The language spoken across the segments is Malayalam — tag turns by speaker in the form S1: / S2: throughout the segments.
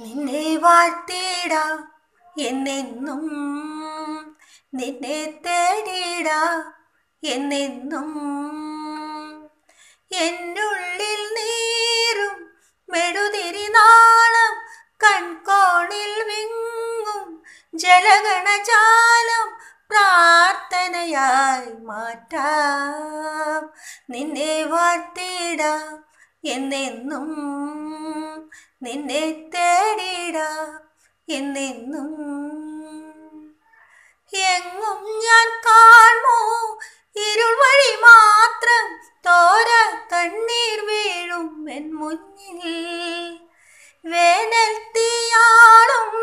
S1: നിന്നെ വാഴ്ത്തിടാ എന്നെന്നും നിന്നെ തേടിടാ എന്നെന്നും എന്നുള്ളിൽ നീരും മെടുതിരി നാളം കൺകോണിൽ വിങ്ങും ജലഗണജാലം പ്രാർത്ഥനയായി മാറ്റാം നിന്നെ വാഴ്ത്തിടാം എന്നെന്നും നിന്നെ തേടാ എന്നെന്നും എങ്ങും ഞാൻ കാണോ ഇരുൾ വഴി മാത്രം തോര കണ്ണീർ വീഴും എൻ മുന്നിൽ വേനൽ തീയാളും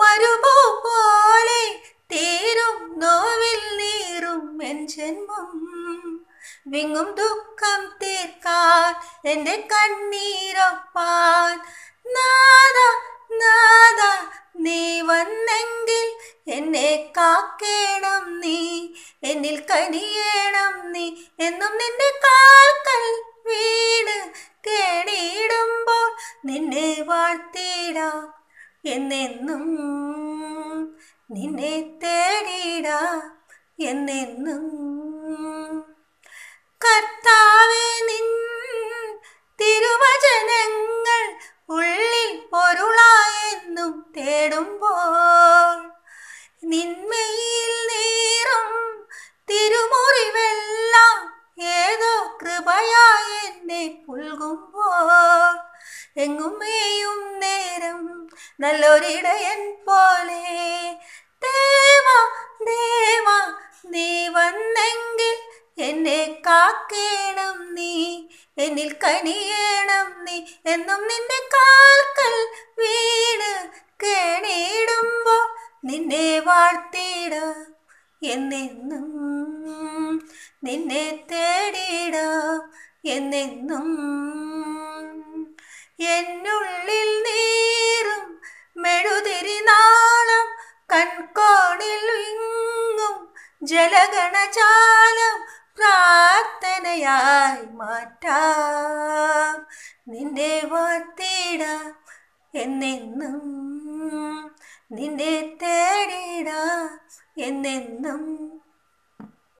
S1: മരുഭൂ പോലെ തീരും നോവിൽ നീറും എൻ ജന്മം വിങ്ങും ദുഃഖം തീർക്കാൻ എൻ്റെ കണ്ണീരൊപ്പാൻ വന്നെങ്കിൽ എന്നെ കാക്കേണം നീ എന്നിൽ കനിയേണം നീ എന്നും നിന്റെ കാൽക്കൽ വീണ് തേടിയിടുമ്പോൾ നിന്നെ വാഴ്ത്തിടാം എന്നെന്നും നിന്നെ തേടിട എന്നെന്നും എങ്ങും മേയും നേരം നല്ലൊരിടയൻ പോലെ ദേവ ദേവ നീ വന്നെങ്കിൽ എന്നെ കാക്കേണം നീ എന്നിൽ കണിയേണം നീ എന്നും നിന്റെ കാൽക്കൽ വീണ് കേണിയിടുമ്പോൾ നിന്നെ വാഴ്ത്തിയിട എന്നെന്നും നിന്നെ തേടിയിട എന്നെന്നും എന്നുള്ളിൽ നീറും മെഴുതിരിനാളം കൺകോണിൽ വിങ്ങും ജലഗണചാലം പ്രാർത്ഥനയായി മാറ്റാം നിന്റെ വാർത്തിടാം എന്നെന്നും നിന്നെ തേടിടാം എന്നെന്നും